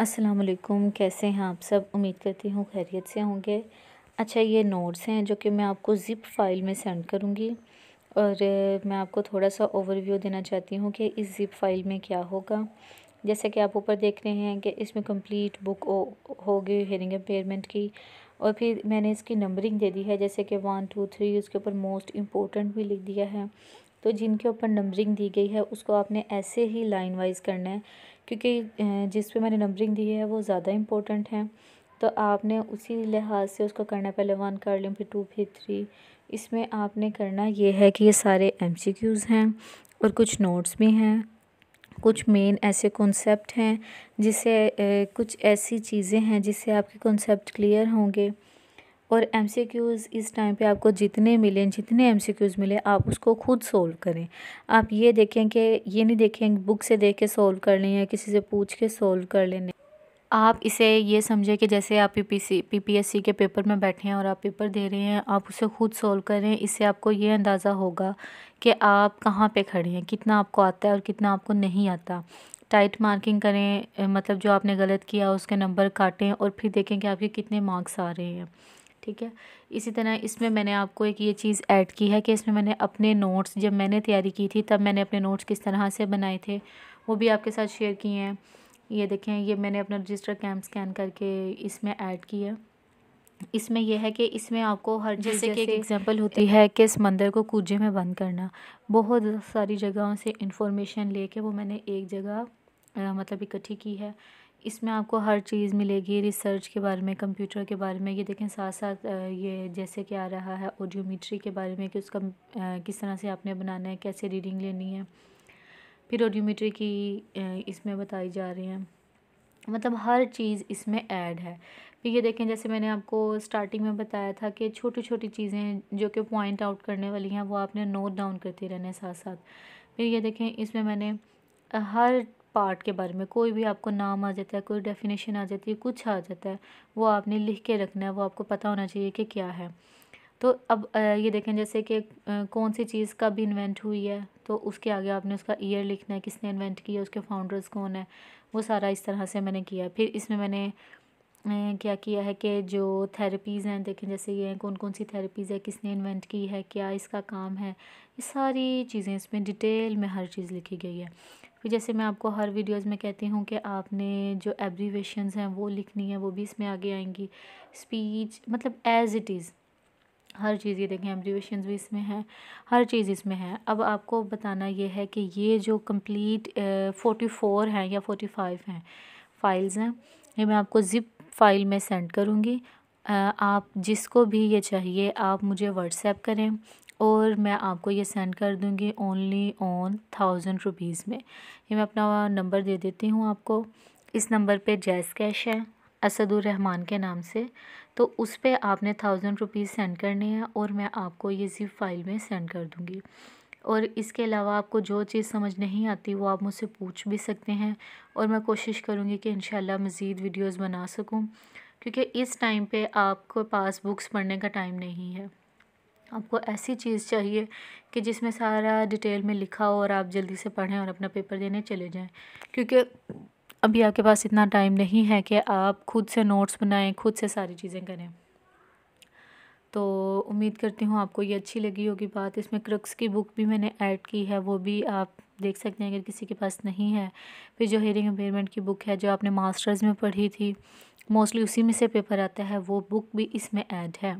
अस्सलाम वालेकुम कैसे हैं आप सब उम्मीद करती हूँ खैरियत से होंगे अच्छा ये नोट्स हैं जो कि मैं आपको ज़िप फाइल में सेंड करूँगी और मैं आपको थोड़ा सा ओवरव्यू देना चाहती हूँ कि इस ज़िप फाइल में क्या होगा जैसे कि आप ऊपर देख रहे हैं कि इसमें कंप्लीट बुक होगी हेयरिंग इम्पेयरमेंट की और फिर मैंने इसकी नंबरिंग दे दी है जैसे कि वन टू थ्री उसके ऊपर मोस्ट इम्पोर्टेंट भी लिख दिया है तो जिनके ऊपर नंबरिंग दी गई है उसको आपने ऐसे ही लाइन वाइज करना है क्योंकि जिस पे मैंने नंबरिंग दी है वो ज़्यादा इम्पोर्टेंट है तो आपने उसी लिहाज से उसको करना पहले वन कर लें फिर टू फिर थ्री इसमें आपने करना ये है कि ये सारे एम सी क्यूज़ हैं और कुछ नोट्स भी हैं कुछ मेन ऐसे कॉन्सेप्ट हैं जिसे ए, कुछ ऐसी चीज़ें हैं जिससे आपके कॉन्सेप्ट क्लियर होंगे और एम सी क्यूज़ इस टाइम पे आपको जितने मिले जितने एम सी क्यूज़ मिले आप उसको खुद सोल्व करें आप ये देखें कि ये नहीं देखें बुक से देख के सोल्व कर लें या किसी से पूछ के सोल्व कर लें आप इसे ये समझें कि जैसे आप पी सी के पेपर में बैठे हैं और आप पेपर दे रहे हैं आप उसे खुद सोल्व करें इससे आपको ये अंदाज़ा होगा कि आप कहाँ पे खड़े हैं कितना आपको आता है और कितना आपको नहीं आता टाइट मार्किंग करें मतलब जो आपने गलत किया उसके नंबर काटें और फिर देखें कि आपके कितने मार्क्स आ रहे हैं ठीक है इसी तरह इसमें मैंने आपको एक ये चीज़ ऐड की है कि इसमें मैंने अपने नोट्स जब मैंने तैयारी की थी तब मैंने अपने नोट्स किस तरह से बनाए थे वो भी आपके साथ शेयर किए हैं ये देखें ये मैंने अपना रजिस्टर कैम्प स्कैन करके इसमें ऐड किया इसमें यह है कि इसमें आपको हर जैसे कि एक एग्जांपल होती है कि समंदर को कूजे में बंद करना बहुत सारी जगहों से इंफॉर्मेशन लेके वो मैंने एक जगह मतलब इकट्ठी की है इसमें आपको हर चीज़ मिलेगी रिसर्च के बारे में कंप्यूटर के बारे में ये देखें साथ साथ ये जैसे कि आ रहा है ऑडियोमीट्री के बारे में कि उसका किस तरह से आपने बनाना है कैसे रीडिंग लेनी है फिर ऑडियोमीट्री की इसमें बताई जा रही हैं मतलब हर चीज़ इसमें ऐड है फिर ये देखें जैसे मैंने आपको स्टार्टिंग में बताया था कि छोटी छोटी चीज़ें जो कि पॉइंट आउट करने वाली हैं वो आपने नोट डाउन रहना रहने साथ साथ फिर ये देखें इसमें मैंने हर पार्ट के बारे में कोई भी आपको नाम आ जाता है कोई डेफिनेशन आ जाती है कुछ आ जाता है वो आपने लिख के रखना है वो आपको पता होना चाहिए कि क्या है तो अब ये देखें जैसे कि कौन सी चीज़ कब इन्वेंट हुई है तो उसके आगे आपने उसका ईयर लिखना है किसने इन्वेंट किया उसके फाउंडर्स कौन है वो सारा इस तरह से मैंने किया है फिर इसमें मैंने क्या किया है कि जो थेरेपीज़ हैं देखें जैसे ये हैं कौन कौन सी थेरेपीज़ है किसने इन्वेंट की है क्या इसका काम है ये सारी चीज़ें इसमें डिटेल में हर चीज़ लिखी गई है फिर जैसे मैं आपको हर वीडियोज़ में कहती हूँ कि आपने जो एब्रीवेशन हैं वो लिखनी है वो भी इसमें आगे आएंगी स्पीच मतलब एज़ इट इज़ हर चीज़ ये देखें एब्रीवेशन भी इसमें हैं हर चीज़ इसमें है अब आपको बताना ये है कि ये जो कम्प्लीट फ़ोटी फ़ोर हैं या फ़ोटी फाइव हैं फाइल्स हैं ये मैं आपको ज़िप फाइल में सेंड करूँगी आप जिसको भी ये चाहिए आप मुझे व्हाट्सएप करें और मैं आपको ये सेंड कर दूँगी ओनली ऑन थाउजेंड रुपीज़ में ये मैं अपना नंबर दे देती हूँ आपको इस नंबर पे जैस कैश है असदुर रहमान के नाम से तो उस पर आपने थाउजेंड रुपीज़ सेंड करने हैं और मैं आपको ये जी फाइल में सेंड कर दूँगी और इसके अलावा आपको जो चीज़ समझ नहीं आती वो आप मुझसे पूछ भी सकते हैं और मैं कोशिश करूँगी कि इन मज़ीद वीडियोज़ बना सकूँ क्योंकि इस टाइम पे आपको पास बुक्स पढ़ने का टाइम नहीं है आपको ऐसी चीज़ चाहिए कि जिसमें सारा डिटेल में लिखा हो और आप जल्दी से पढ़ें और अपना पेपर देने चले जाएं क्योंकि अभी आपके पास इतना टाइम नहीं है कि आप खुद से नोट्स बनाएं खुद से सारी चीज़ें करें तो उम्मीद करती हूँ आपको ये अच्छी लगी होगी बात इसमें क्रक्स की बुक भी मैंने ऐड की है वो भी आप देख सकते हैं अगर किसी के पास नहीं है फिर जो हेयरिंग इम्पेयरमेंट की बुक है जो आपने मास्टर्स में पढ़ी थी मोस्टली उसी में से पेपर आता है वो बुक भी इसमें ऐड है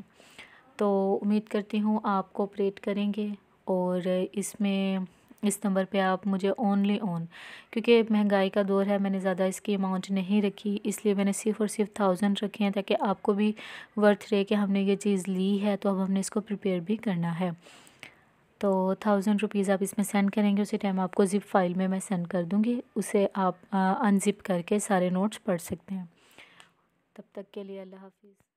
तो उम्मीद करती हूँ आप कोऑपरेट करेंगे और इसमें इस नंबर पे आप मुझे ओनली ऑन on, क्योंकि महंगाई का दौर है मैंने ज़्यादा इसकी अमाउंट नहीं रखी इसलिए मैंने सिर्फ और सिर्फ थाउजेंड रखे हैं ताकि आपको भी वर्थ रहे कि हमने ये चीज़ ली है तो अब हमने इसको प्रिपेयर भी करना है तो थाउजेंड रुपीज़ आप इसमें सेंड करेंगे उसी टाइम आपको ज़िप फाइल में मैं सेंड कर दूँगी उसे आप अनज़िप करके सारे नोट्स पढ़ सकते हैं तब तक के लिए अल्लाह हाफिज़